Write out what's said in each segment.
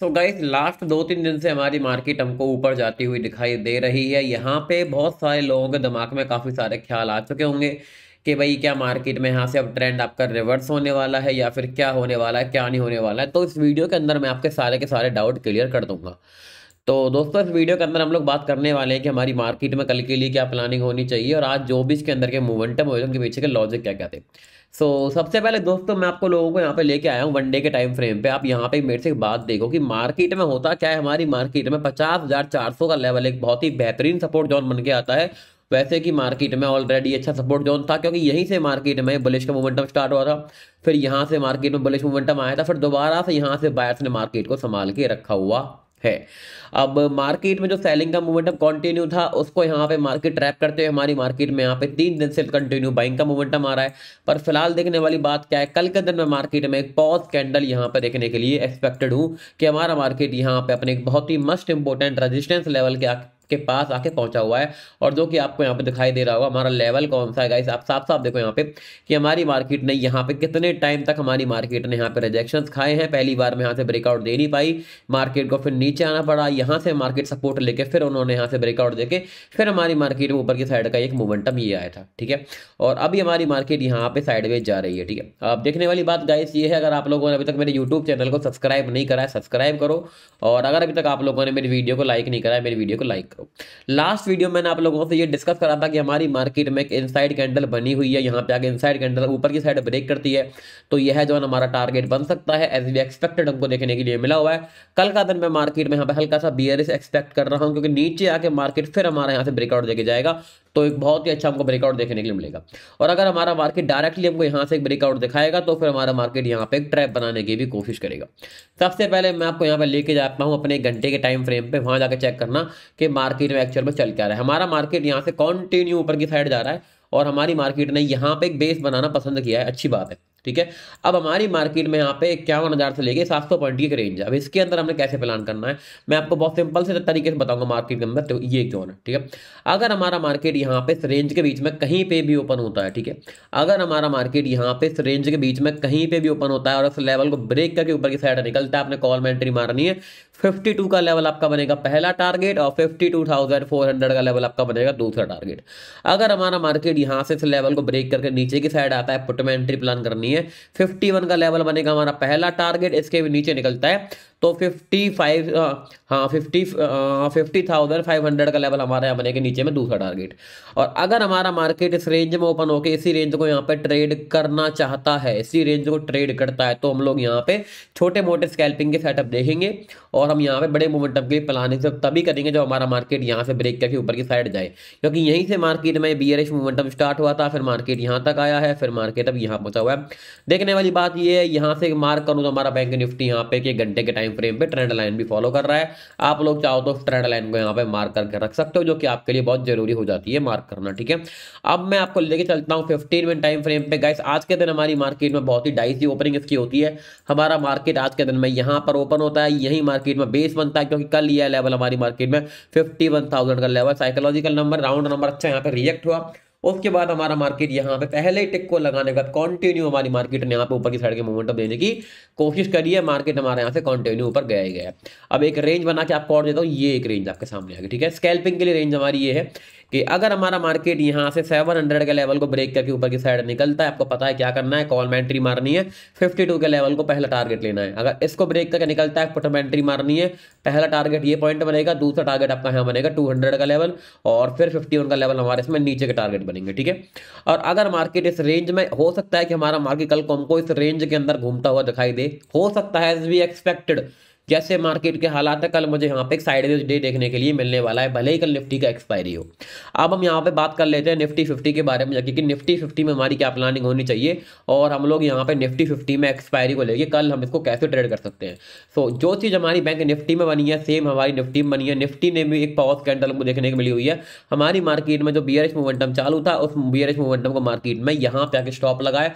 तो guys last दो तीन दिन से हमारी मार्केट हमको ऊपर जाती हुई दिखाई दे रही है यहाँ पे बहुत सारे लोगों के दिमाग में काफ़ी सारे ख्याल आ चुके होंगे कि भाई क्या मार्केट में यहाँ से अब ट्रेंड आपका रिवर्स होने वाला है या फिर क्या होने वाला है क्या नहीं होने वाला है तो इस वीडियो के अंदर मैं आपके सारे के सारे डाउट क्लियर कर दूंगा तो दोस्तों इस वीडियो के अंदर हम लोग बात करने वाले हैं कि हमारी मार्केट में कल के लिए क्या प्लानिंग होनी चाहिए और आज जो भी इसके अंदर के मूवमेंटम हुए उनके पीछे के लॉजिक क्या क्या थे सो so, सबसे पहले दोस्तों मैं आपको लोगों को यहाँ पे लेके आया हूँ वनडे के टाइम फ्रेम पे आप यहाँ पे मेरे से एक बात देखो कि मार्केट में होता क्या है हमारी मार्केट में पचास हजार चार सौ का लेवल एक बहुत ही बेहतरीन सपोर्ट जोन बन के आता है वैसे कि मार्केट में ऑलरेडी अच्छा सपोर्ट जोन था क्योंकि यहीं से मार्केट में बलिश का मोमेंटम स्टार्ट हुआ था फिर यहाँ से मार्केट में बलिश मोमेंटम आया था फिर दोबारा से यहाँ से बायर्स ने मार्केट को संभाल के रखा हुआ है अब मार्केट में जो सेलिंग का मोमेंटम कंटिन्यू था उसको यहाँ पे मार्केट ट्रैप करते हुए हमारी मार्केट में यहाँ पे तीन दिन से कंटिन्यू बाइंग का मोमेंटम आ रहा है पर फिलहाल देखने वाली बात क्या है कल के दिन में मार्केट में एक पॉज कैंडल यहाँ पे देखने के लिए एक्सपेक्टेड हूँ कि हमारा मार्केट यहाँ पे अपने एक बहुत ही मस्ट इंपॉर्टेंट रजिस्टेंस लेवल के के पास आके पहुंचा हुआ है और जो कि आपको यहाँ पे दिखाई दे रहा होगा हमारा लेवल कौन सा है गाइस आप साफ साफ देखो यहाँ पे कि हमारी मार्केट ने यहाँ पे कितने टाइम तक हमारी मार्केट ने यहाँ पे रिजेक्शन खाए हैं पहली बार में यहाँ से ब्रेकआउट दे नहीं पाई मार्केट को फिर नीचे आना पड़ा यहाँ से मार्केट सपोर्ट लेके फिर उन्होंने यहाँ से ब्रेकआउट देके फिर हमारी मार्केट में ऊपर की साइड का एक मोमेंटम ये आया था ठीक है और अभी हमारी मार्केट यहाँ पे साइडवेज जा रही है ठीक है अब देखने वाली बात गाइस ये है अगर आप लोगों ने अभी तक मेरे यूट्यूब चैनल को सब्सक्राइब नहीं करा है सब्सक्राइब करो और अगर अभी तक आप लोगों ने मेरी वीडियो को लाइक नहीं करा है मेरी वीडियो को लाइक को लास्ट वीडियो मैंने आप लोगों से ये डिस्कस करा था कि हमारी मार्केट में एक इनसाइड कैंडल बनी हुई है यहाँ पे आगे इनसाइड कैंडल ऊपर की साइड ब्रेक करती है तो यह जो है हमारा टारगेट बन सकता है एज वी एक्सपेक्टेड हमको देखने के लिए मिला हुआ है कल का दिन मैं मार्केट में यहाँ पे हल्का सा बियरिस एक्सपेक्ट कर रहा हूँ क्योंकि नीचे आके मार्केट फिर हमारा यहाँ से ब्रेकआउट देके जाएगा तो एक बहुत ही अच्छा हमको ब्रेकआउट देखने के लिए मिलेगा और अगर हमारा मार्केट डायरेक्टली हमको यहाँ से एक ब्रेकआउट दिखाएगा तो फिर हमारा मार्केट यहाँ पे एक ट्रैप बनाने की भी कोशिश करेगा सबसे पहले मैं आपको यहाँ पर लेके जाता हूँ अपने एक घंटे के टाइम फ्रेम पे वहाँ जाकर चेक करना कि मार्केट में एक्चुअल में चल क्या रहा है हमारा मार्केट यहाँ से कॉन्टिन्यू ऊपर की साइड जा रहा है और हमारी मार्केट ने यहाँ पे एक बेस बनाना पसंद किया है अच्छी बात है ठीक है अब हमारी मार्केट में यहाँ पे इक्यावन हज़ार से लेके सात सौ पॉइंट की रेंज है अब इसके अंदर हमने कैसे प्लान करना है मैं आपको बहुत सिंपल से तरीके से बताऊंगा मार्केट के अंदर तो ये जो है ठीक है अगर हमारा मार्केट यहाँ पे इस रेंज के बीच में कहीं पे भी ओपन होता है ठीक है अगर हमारा मार्केट यहाँ पे इस रेंज के बीच में कहीं पे भी ओपन होता है और इस लेवल को ब्रेक करके ऊपर की साइड निकलता है आपने कॉल में एंट्री मारनी है 52 का लेवल आपका बनेगा पहला टारगेट और 52,400 का लेवल आपका बनेगा दूसरा टारगेट अगर हमारा मार्केट यहाँ से इस लेवल को ब्रेक करके नीचे की साइड आता है पुट में एंट्री प्लान करनी है 51 का लेवल बनेगा हमारा पहला टारगेट इसके भी नीचे निकलता है तो फिफ्टी फाइव हाँ fifty fifty thousand five hundred का लेवल हमारे यहाँ बने के नीचे में दूसरा टारगेट और अगर हमारा मार्केट इस रेंज में ओपन होकर इसी रेंज को यहाँ पे ट्रेड करना चाहता है इसी रेंज को ट्रेड करता है तो हम लोग यहाँ पे छोटे मोटे स्कैल्पिंग के सेटअप देखेंगे और हम यहाँ पे बड़े मोमेंटम के प्लानिंग तभी करेंगे जब हमारा मार्केट यहाँ से ब्रेक करके ऊपर की साइड जाए क्योंकि यहीं से मार्केट में बी मोमेंटम स्टार्ट हुआ था फिर मार्केट यहाँ तक आया है फिर मार्केट अब यहाँ पहुँचा हुआ है देखने वाली बात ये है यहाँ से मार्क करूँ तो हमारा बैंक निफ्टी यहाँ पे एक घंटे के टाइम टाइम फ्रेम पे ट्रेंड लाइन भी फॉलो कर रहा है आप लोग चाहो तो ट्रेंड लाइन को यहाँ पे मार्क करके रख सकते हो जो कि आपके लिए बहुत जरूरी हो जाती है मार्क करना ठीक है अब मैं आपको लेके चलता हूँ फिफ्टीन मिनट टाइम फ्रेम पे गाइस आज के दिन हमारी मार्केट में बहुत ही डाइसी ओपनिंग इसकी होती है हमारा मार्केट आज के दिन में यहाँ पर ओपन होता है यही मार्केट में बेस बनता है क्योंकि कल यह लेवल हमारी मार्केट में फिफ्टी का level psychological number round number अच्छा यहाँ पे रिजेक्ट हुआ उसके बाद हमारा मार्केट यहाँ पे पहले टिक को लगाने के बाद कंटिन्यू हमारी मार्केट ने यहाँ पे ऊपर की साइड के मोमेंटम देने की कोशिश करी है मार्केट हमारे यहाँ से कंटिन्यू ऊपर गया ही गया अब एक रेंज बना के आपको और देता हूँ ये एक रेंज आपके सामने आ गई ठीक है स्कैल्पिंग के लिए रेंज हमारी ये है कि अगर हमारा मार्केट यहाँ से 700 के लेवल को ब्रेक करके ऊपर की साइड निकलता है आपको पता है क्या करना है कॉल में एंट्री मारनी है 52 के लेवल को पहला टारगेट लेना है अगर इसको ब्रेक करके निकलता है पुट एंट्री मारनी है पहला टारगेट ये पॉइंट बनेगा दूसरा टारगेट आपका यहाँ बनेगा टू का लेवल और फिर फिफ्टी का लेवल हमारे इसमें नीचे के टारगेट बनेंगे ठीक है और अगर मार्केट इस रेंज में हो सकता है कि हमारा मार्केट कल को हमको इस रेंज के अंदर घूमता हुआ दिखाई दे हो सकता है एज बी एक्सपेक्टेड जैसे मार्केट के हालात है कल मुझे यहाँ पे एक साइडवेज डे देखने के लिए मिलने वाला है भले ही कल निफ्टी का एक्सपायरी हो अब हम यहाँ पे बात कर लेते हैं निफ्टी फिफ्टी के बारे में क्योंकि निफ्टी फिफ्टी में हमारी क्या प्लानिंग होनी चाहिए और हम लोग यहाँ पे निफ्टी फिफ्टी में एक्सपायरी को लेके कल हम इसको कैसे ट्रेड कर सकते हैं सो जो चीज़ हमारी बैंक निफ्टी में बनी है सेम हमारी निफ्टी में बनी है निफ्टी ने भी एक पावर कैंडल को देखने को मिली हुई है हमारी मार्केट में जो बी मोमेंटम चालू था उस बी मोमेंटम को मार्केट में यहाँ पे आके स्टॉप लगाया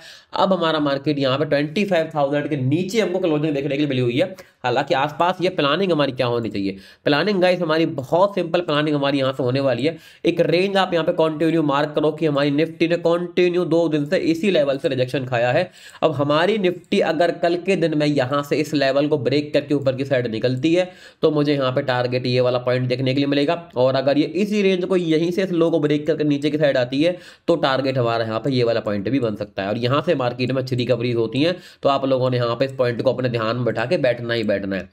अब हमारा मार्केट यहाँ पे ट्वेंटी के नीचे हमको क्लोजिंग देखने के लिए मिली हुई है हालांकि आसपास ये प्लानिंग हमारी क्या होनी चाहिए प्लानिंग गाइस हमारी बहुत सिंपल प्लानिंग हमारी यहाँ से होने वाली है एक रेंज आप यहाँ पे कॉन्टिन्यू मार्क करो कि हमारी निफ्टी ने कॉन्टिन्यू दो दिन से इसी लेवल से रिजेक्शन खाया है अब हमारी निफ्टी अगर कल के दिन में यहाँ से इस लेवल को ब्रेक करके ऊपर की साइड निकलती है तो मुझे यहाँ पे टारगेट ये वाला पॉइंट देखने के लिए मिलेगा और अगर ये इसी रेंज को यहीं से इस लो को ब्रेक करके नीचे की साइड आती है तो टारगेट हमारा यहाँ पर ये वाला पॉइंट भी बन सकता है और यहाँ से मार्केट में अच्छी रिकवरीज होती हैं तो आप लोगों ने यहाँ पे इस पॉइंट को अपने ध्यान में बैठा के बैठना ही बैठना है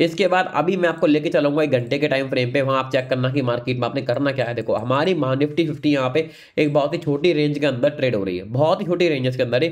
इसके बाद अभी मैं आपको लेके चलूंगा एक घंटे के टाइम फ्रेम पे वहाँ आप चेक करना कि मार्केट में आपने करना क्या है देखो हमारी महा निफ्टी फिफ्टी यहाँ पे एक बहुत ही छोटी रेंज के अंदर ट्रेड हो रही है बहुत ही छोटी रेंज के अंदर ही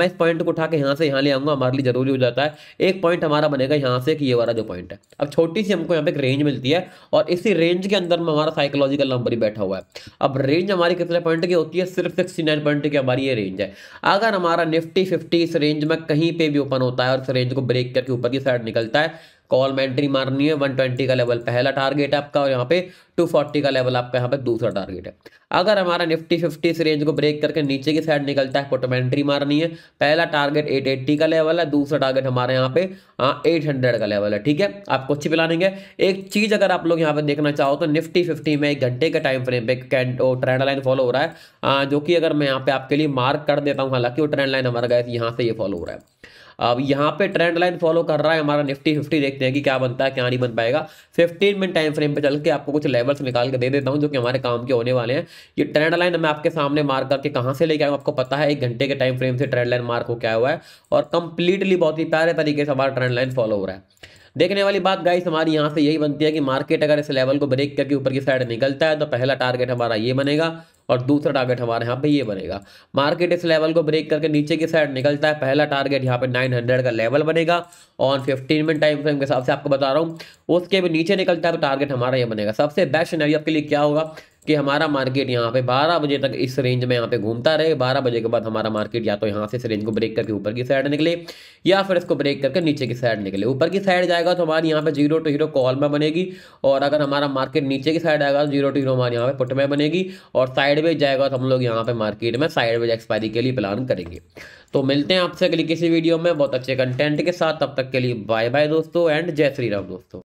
मैं इस पॉइंट को उठा के यहाँ से यहाँ ले आऊँगा हमारे लिए जरूरी हो जाता है एक पॉइंट हमारा बनेगा यहाँ से कि ये वाला जो पॉइंट है अब छोटी सी हमको यहाँ पे एक रेंज मिलती है और इसी रेंज के अंदर में हमारा साइकोलॉजिकल नंबर ही बैठा हुआ है अब रेंज हमारी कितने पॉइंट की होती है सिर्फ सिक्सटी नाइन पॉइंट की हमारी ये रेंज है अगर हमारा निफ्टी फिफ्टी इस रेंज में कहीं पे भी ओपन होता है और इस रेंज को ब्रेक करके ऊपर की साइड निकलता है कॉल में एंट्री मारनी है वन ट्वेंटी का लेवल पहला टारगेट है आपका और यहाँ पे टू फोर्टी का लेवल आपका यहाँ पे दूसरा टारगेट है अगर हमारा निफ्टी फिफ्टी इस रेंज को ब्रेक करके नीचे की साइड निकलता है फोटो में एंट्री मारनी है पहला टारगेट एट एट्टी का लेवल है दूसरा टारगेट हमारे यहाँ पे एट हाँ, हंड्रेड का लेवल है ठीक है आपको अच्छी प्लानिंग है एक चीज़ अगर आप लोग यहाँ पे देखना चाहो तो निफ्टी फिफ्टी में एक घंटे के टाइम फ्रेम पे ट्रेंड लाइन फॉलो हो रहा है हाँ, जो कि अगर मैं यहाँ पे आपके लिए मार्क कर देता हूँ हालांकि वो ट्रेंड लाइन हमारा गया यहाँ से ये फॉलो हो रहा है अब यहाँ पे ट्रेंड लाइन फॉलो कर रहा है हमारा निफ्टी फिफ्टी देखते हैं कि क्या बनता है क्या नहीं बन पाएगा फिफ्टीन मिनट टाइम फ्रेम पे चल के आपको कुछ लेवल्स निकाल के दे देता हूँ जो कि हमारे काम के होने वाले हैं ये ट्रेंड लाइन मैं आपके सामने मार्क करके कहाँ से लेके आऊँ आपको पता है एक घंटे के टाइम फ्रेम से ट्रेंड लाइन मार्क हो क्या हुआ है और कंप्लीटली बहुत ही प्यारे तरीके से हमारा ट्रेंड लाइन फॉलो हो रहा है देखने वाली बात गाइस हमारी यहाँ से यही बनती है कि मार्केट अगर इस लेवल को ब्रेक करके ऊपर की साइड निकलता है तो पहला टारगेट हमारा ये बनेगा और दूसरा टारगेट हमारे यहाँ पे ये बनेगा मार्केट इस लेवल को ब्रेक करके नीचे की साइड निकलता है पहला टारगेट यहाँ पे 900 का लेवल बनेगा ऑन 15 मिनट टाइम फ्रेम के हिसाब से आपको बता रहा हूँ उसके भी नीचे निकलता है तो टारगेट हमारा ये बनेगा सबसे बेस्ट सिनेरियो आपके लिए क्या होगा कि हमारा मार्केट यहाँ पे 12 बजे तक इस रेंज में यहाँ पे घूमता रहे 12 बजे के बाद हमारा मार्केट या तो यहाँ से इस रेंज को ब्रेक करके ऊपर की साइड निकले या फिर इसको ब्रेक करके नीचे की साइड निकले ऊपर की साइड जाएगा तो हमारी यहाँ पे जीरो टू हीरो कॉल में बनेगी और अगर हमारा मार्केट नीचे की साइड आएगा तो जीरो टू हीरो हमारे यहाँ पे पुट में बनेगी और साइड जाएगा तो हम लोग यहाँ पे मार्केट में साइड एक्सपायरी के लिए प्लान करेंगे तो मिलते हैं आपसे अगली किसी वीडियो में बहुत अच्छे कंटेंट के साथ तब तक के लिए बाय बाय दोस्तों एंड जय श्री राम दोस्तों